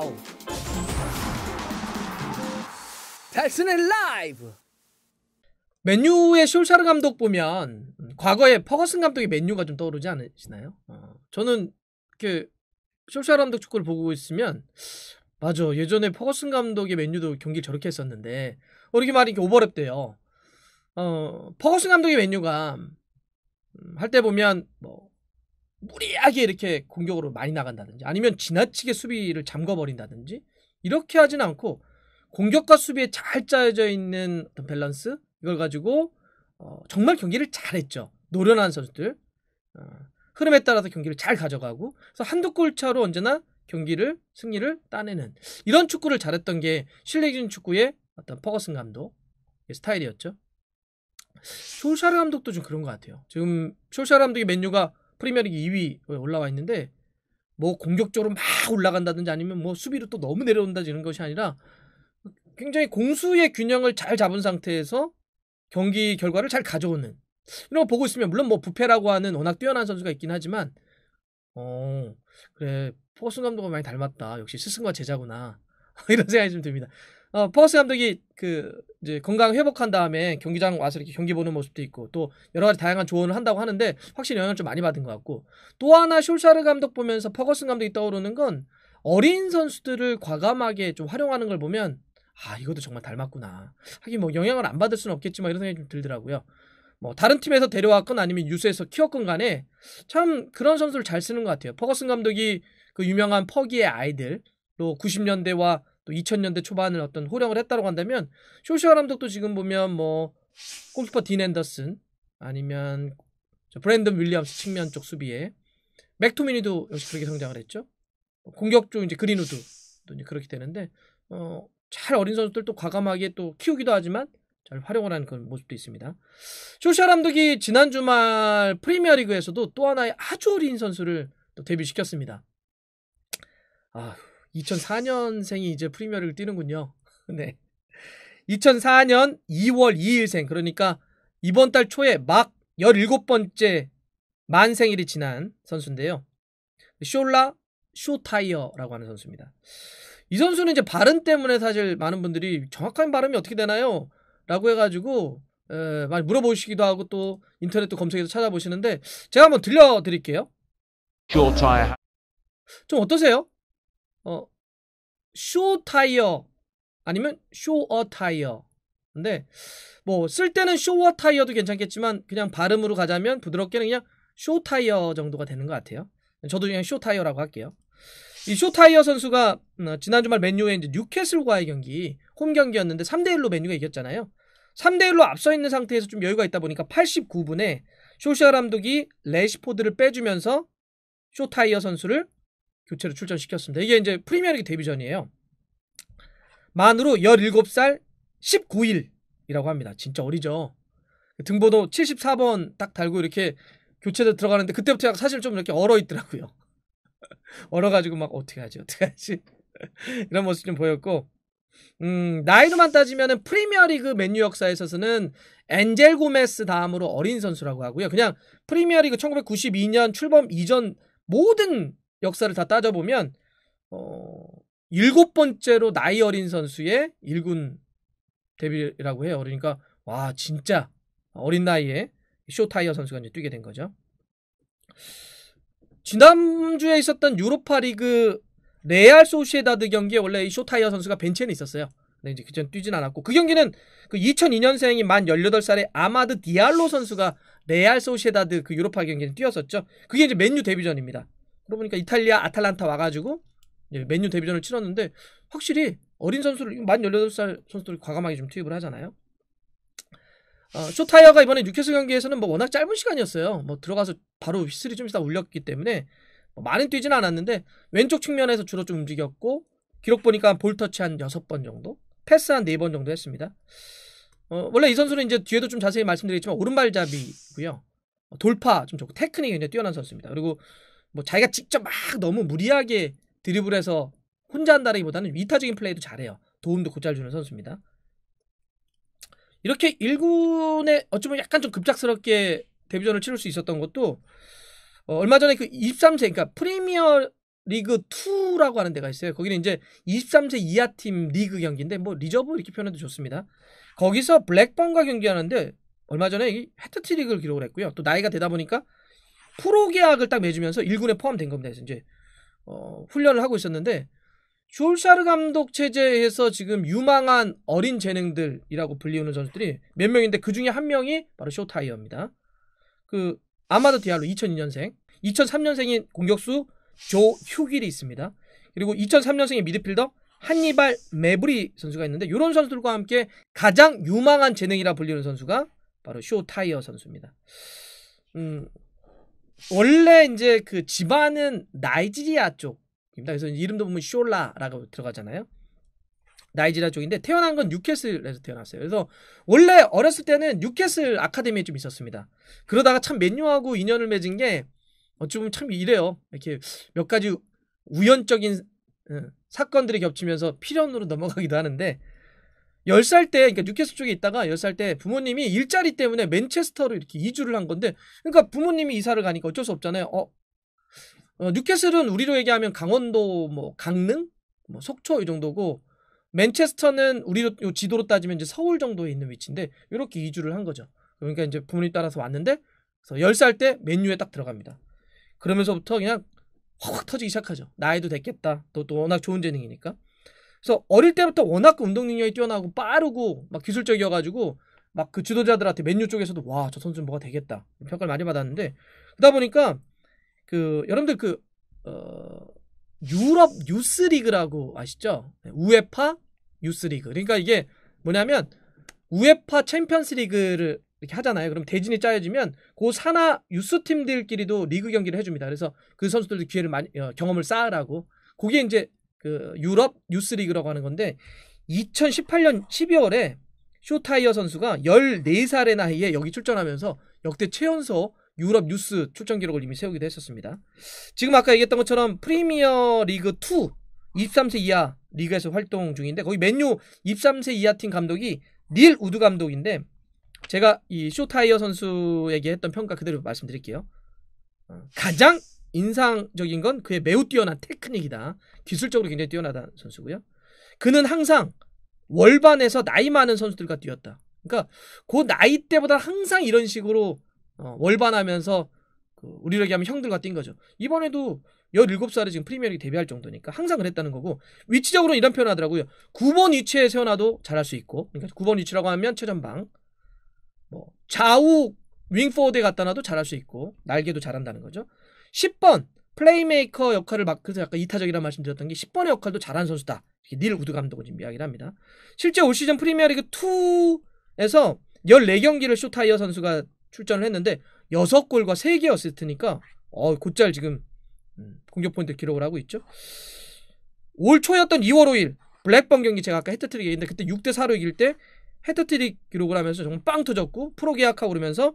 와우! 달슨의 라이브! 맨유의 쇼샤르 감독 보면 과거에 퍼거슨 감독의 맨유가 좀 떠오르지 않으시나요? 어, 저는 그 숄샤르 감독 축구를 보고 있으면 맞아 예전에 퍼거슨 감독의 맨유도 경기 저렇게 했었는데 어, 이렇게 말이 이렇게 오버랩돼요. 어, 퍼거슨 감독의 맨유가 음, 할때 보면 뭐 무리하게 이렇게 공격으로 많이 나간다든지 아니면 지나치게 수비를 잠궈버린다든지 이렇게 하진 않고 공격과 수비에 잘 짜여져 있는 어떤 밸런스 이걸 가지고 어, 정말 경기를 잘했죠. 노련한 선수들 어, 흐름에 따라서 경기를 잘 가져가고 그래서 한두 골 차로 언제나 경기를 승리를 따내는 이런 축구를 잘했던 게 실내기준 축구의 어떤 퍼거슨 감독 의 스타일이었죠. 쇼샤르 감독도 좀 그런 것 같아요. 지금 쇼샤르 감독이 맨유가 프리미어리그 2위 올라와 있는데 뭐 공격적으로 막 올라간다든지 아니면 뭐 수비로 또 너무 내려온다지 이런 것이 아니라 굉장히 공수의 균형을 잘 잡은 상태에서 경기 결과를 잘 가져오는 이런 거 보고 있으면 물론 뭐 부패라고 하는 워낙 뛰어난 선수가 있긴 하지만 어 그래 포스 감독은 많이 닮았다 역시 스승과 제자구나 이런 생각이 좀 듭니다. 어, 퍼거스 감독이 그 이제 건강 회복한 다음에 경기장 와서 이렇게 경기 보는 모습도 있고 또 여러 가지 다양한 조언을 한다고 하는데 확실히 영향을 좀 많이 받은 것 같고 또 하나 숄샤르 감독 보면서 퍼거슨 감독이 떠오르는 건 어린 선수들을 과감하게 좀 활용하는 걸 보면 아 이것도 정말 닮았구나 하긴 뭐 영향을 안 받을 수는 없겠지만 이런 생각이 좀 들더라고요 뭐 다른 팀에서 데려왔건 아니면 유스에서 키웠건 간에 참 그런 선수를 잘 쓰는 것 같아요 퍼거슨 감독이 그 유명한 퍼기의 아이들로 90년대와 또 2000년대 초반을 어떤 호령을 했다고 한다면 쇼시아 감독도 지금 보면 뭐 골키퍼 딘 앤더슨 아니면 브랜든 윌리엄스 측면 쪽 수비에 맥토미니도 역시 그렇게 성장을 했죠. 어, 공격 쪽 이제 그린우드 또 이제 그렇게 되는데 어, 잘 어린 선수들 도 과감하게 또 키우기도 하지만 잘 활용을 하는 그런 모습도 있습니다. 쇼샤 감독이 지난 주말 프리미어리그에서도 또 하나의 아주 어린 선수를 또 데뷔시켰습니다. 아 2004년생이 이제 프리미어를 뛰는군요. 네. 2004년 2월 2일생 그러니까 이번 달 초에 막 17번째 만생일이 지난 선수인데요. 쇼라 쇼타이어라고 하는 선수입니다. 이 선수는 이제 발음 때문에 사실 많은 분들이 정확한 발음이 어떻게 되나요? 라고 해가지고 에, 많이 물어보시기도 하고 또 인터넷도 검색해서 찾아보시는데 제가 한번 들려드릴게요. 좀 어떠세요? 어, 쇼 타이어 아니면 쇼어 타이어 근데 뭐 쓸 때는 쇼어 타이어도 괜찮겠지만 그냥 발음으로 가자면 부드럽게는 그냥 쇼 타이어 정도가 되는 것 같아요 저도 그냥 쇼 타이어라고 할게요 이 쇼 타이어 선수가 음, 지난 주말 맨유의 이제 뉴캐슬과의 경기 홈 경기였는데 3대1로 맨유가 이겼잖아요 3대1로 앞서 있는 상태에서 좀 여유가 있다 보니까 89분에 쇼샤 감독이 레시포드를 빼주면서 쇼타이어 선수를 교체로 출전시켰습니다. 이게 이제 프리미어리그 데뷔전이에요. 만으로 17살 19일이라고 합니다. 진짜 어리죠. 등번호 74번 딱 달고 이렇게 교체도 들어가는데 그때부터 사실 좀 이렇게 얼어 있더라고요. 얼어가지고 막 어떻게 하지 어떻게 하지 이런 모습 좀 보였고 음, 나이로만 따지면은 프리미어리그 맨유 역사에 있서는 엔젤 고메스 다음으로 어린 선수라고 하고요. 그냥 프리미어리그 1992년 출범 이전 모든 역사를 다 따져보면 어, 일곱 번째로 나이 어린 선수의 1군 데뷔라고 해요. 그러니까 와 진짜 어린 나이에 쇼타이어 선수가 이제 뛰게 된 거죠. 지난주에 있었던 유로파 리그 레알 소시에다드 경기에 원래 이 쇼타이어 선수가 벤치에는 있었어요. 근데 이제 그전 뛰진 않았고 그 경기는 그 2002년생인 만 18살의 아마드 디알로 선수가 레알 소시에다드 그 유로파 경기에 뛰었었죠. 그게 이제 맨유 데뷔전입니다. 그러고 보니까 이탈리아 아탈란타 와가지고 맨유 데뷔전을 치렀는데 확실히 어린 선수를 만 18살 선수들이 과감하게 좀 투입을 하잖아요. 어, 쇼타이어가 이번에 뉴캐슬 경기에서는 뭐 워낙 짧은 시간이었어요. 뭐 들어가서 바로 휘슬이 좀 있다 울렸기 때문에 뭐 많이 뛰진 않았는데 왼쪽 측면에서 주로 좀 움직였고 기록 보니까 볼 터치 한 6번 정도, 패스 한 4번 정도 했습니다. 어, 원래 이 선수는 이제 뒤에도 좀 자세히 말씀드리겠지만 오른발잡이고요. 돌파 좀 좋고 테크닉이 굉장히 뛰어난 선수입니다. 그리고 뭐 자기가 직접 막 너무 무리하게 드리블해서 혼자 한다기보다는 위타적인 플레이도 잘해요. 도움도 곧잘 주는 선수입니다. 이렇게 1군에 어쩌면 약간 좀 급작스럽게 데뷔전을 치를 수 있었던 것도 어, 얼마 전에 그 23세 그러니까 프리미어 리그 2라고 하는 데가 있어요. 거기는 이제 23세 이하 팀 리그 경기인데 뭐 리저브 이렇게 표현해도 좋습니다. 거기서 블랙번과 경기하는데 얼마 전에 헤트트릭을 기록을 했고요. 또 나이가 되다 보니까 프로 계약을 딱 맺으면서 1군에 포함된 겁니다. 이제 어, 훈련을 하고 있었는데 슈올샤르 감독 체제에서 지금 유망한 어린 재능들이라고 불리우는 선수들이 몇 명인데 그 중에 한 명이 바로 쇼타이어입니다. 그 아마드 디알로 2002년생, 2003년생인 공격수 조 휴길이 있습니다. 그리고 2003년생의 미드필더 한니발 메브리 선수가 있는데 이런 선수들과 함께 가장 유망한 재능이라 불리는 선수가 바로 쇼타이어 선수입니다. 음, 원래 이제 그 집안은 나이지리아 쪽입니다. 그래서 이름도 보면 쇼라라고 들어가잖아요. 나이지리아 쪽인데 태어난 건 뉴캐슬에서 태어났어요. 그래서 원래 어렸을 때는 뉴캐슬 아카데미에 좀 있었습니다. 그러다가 참 맨유하고 인연을 맺은 게어찌보면참 이래요. 이렇게 몇 가지 우연적인 어, 사건들이 겹치면서 필연으로 넘어가기도 하는데 10살 때, 그러니까 뉴캐슬 쪽에 있다가 10살 때 부모님이 일자리 때문에 맨체스터로 이렇게 이주를 한 건데, 그러니까 부모님이 이사를 가니까 어쩔 수 없잖아요. 어, 어 뉴캐슬은 우리로 얘기하면 강원도, 뭐, 강릉? 뭐, 속초 이 정도고, 맨체스터는 우리로 요 지도로 따지면 이제 서울 정도에 있는 위치인데, 이렇게 이주를 한 거죠. 그러니까 이제 부모님 따라서 왔는데, 그래서 10살 때 맨유에 딱 들어갑니다. 그러면서부터 그냥 확 터지기 시작하죠. 나이도 됐겠다. 또, 또 워낙 좋은 재능이니까. 그래서 어릴 때부터 워낙 운동 능력이 뛰어나고 빠르고 막 기술적이어가지고 막 그 지도자들한테 맨유 쪽에서도 와 저 선수 는 뭐가 되겠다 평가를 많이 받았는데 그러다 보니까 그 여러분들 그 어, 유럽 뉴스리그라고 아시죠? 네, 우에파 뉴스리그 그러니까 이게 뭐냐면 우에파 챔피언스리그를 이렇게 하잖아요. 그럼 대진이 짜여지면 그 산하 유스 팀들끼리도 리그 경기를 해줍니다. 그래서 그 선수들도 기회를 많이 어, 경험을 쌓으라고. 그게 이제 그 유럽 뉴스리그라고 하는 건데 2018년 12월에 쇼타이어 선수가 14살의 나이에 여기 출전하면서 역대 최연소 유럽 뉴스 출전 기록을 이미 세우기도 했었습니다. 지금 아까 얘기했던 것처럼 프리미어 리그 2 23세 이하 리그에서 활동 중인데 거기 맨유 23세 이하 팀 감독이 닐 우드 감독인데 제가 이 쇼타이어 선수에게 했던 평가 그대로 말씀드릴게요. 어, 가장 인상적인 건 그의 매우 뛰어난 테크닉이다. 기술적으로 굉장히 뛰어나다는 선수고요. 그는 항상 월반에서 나이 많은 선수들과 뛰었다. 그러니까 그 나이 때보다 항상 이런 식으로 어, 월반하면서 그 우리로 얘기하면 형들과 뛴 거죠. 이번에도 17살에 지금 프리미어리그 데뷔할 정도니까 항상 그랬다는 거고 위치적으로 이런 표현 하더라고요. 9번 위치에 세워놔도 잘할 수 있고 그러니까 9번 위치라고 하면 최전방 뭐 좌우 윙포워드에 갖다 놔도 잘할 수 있고 날개도 잘한다는 거죠. 10번 플레이메이커 역할을 맡아서 아까 이타적이라 말씀드렸던 게 10번의 역할도 잘한 선수다. 닐 우드 감독은 지금 이야기를 합니다. 실제 올 시즌 프리미어리그 2에서 14경기를 쇼타이어 선수가 출전을 했는데 6골과 3개 어시스트니까 어, 곧잘 지금 음, 공격 포인트 기록을 하고 있죠. 올 초였던 2월 5일 블랙번 경기 제가 아까 헤트트릭 얘기했는데 그때 6대 4로 이길 때 헤트트릭 기록을 하면서 정말 빵 터졌고 프로 계약하고 그러면서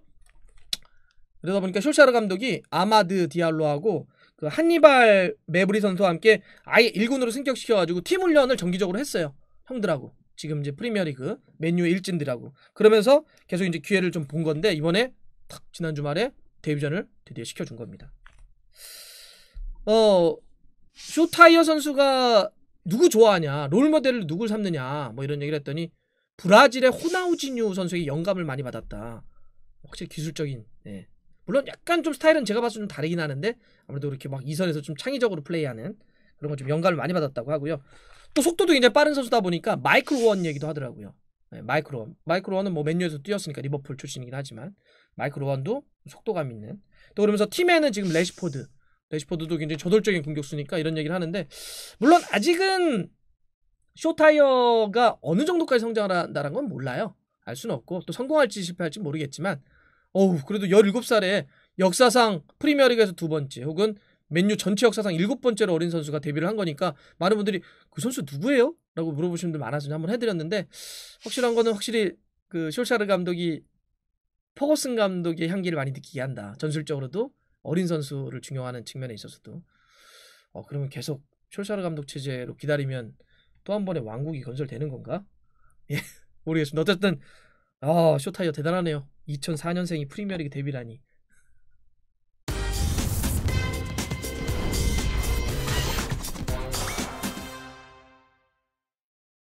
그러다 보니까 쇼샤르 감독이 아마드 디알로하고 그 한니발 메브리 선수와 함께 아예 1군으로 승격시켜가지고 팀 훈련을 정기적으로 했어요. 형들하고. 지금 이제 프리미어리그 맨유 일진들하고 그러면서 계속 이제 기회를 좀 본 건데 이번에 탁 지난 주말에 데뷔전을 드디어 시켜준 겁니다. 어 쇼타이어 선수가 누구 좋아하냐 롤모델을 누굴 삼느냐 뭐 이런 얘기를 했더니 브라질의 호나우지뉴 선수에게 영감을 많이 받았다. 확실히 기술적인 네, 물론 약간 좀 스타일은 제가 봤을 서좀 다르긴 하는데 아무래도 이렇게 막이선에서좀 창의적으로 플레이하는 그런 거좀 영감을 많이 받았다고 하고요. 또 속도도 굉장히 빠른 선수다 보니까 마이클 원 얘기도 하더라고요. 네, 마이클 원. 마이클 원은 뭐 맨유에서 뛰었으니까 리버풀 출신이긴 하지만 마이클 원도 속도감 있는. 또 그러면서 팀에는 지금 레시포드. 레시포드도 굉장히 저돌적인 공격수니까 이런 얘기를 하는데 물론 아직은 쇼타이어가 어느 정도까지 성장한다는 건 몰라요. 알 수는 없고 또 성공할지 실패할지 모르겠지만 어우, 그래도 17살에 역사상 프리미어리그에서 두 번째 혹은 맨유 전체 역사상 일곱 번째로 어린 선수가 데뷔를 한 거니까 많은 분들이 그 선수 누구예요? 라고 물어보시는 분들 많아서 한번 해드렸는데 확실한 거는 확실히 그 쇼샤르 감독이 퍼거슨 감독의 향기를 많이 느끼게 한다. 전술적으로도 어린 선수를 중용하는 측면에 있어서도 어 그러면 계속 쇼샤르 감독 체제로 기다리면 또 한 번의 왕국이 건설되는 건가? 예 모르겠습니다. 어쨌든 아 쇼타이어 대단하네요. 2004년생이 프리미어리그 데뷔라니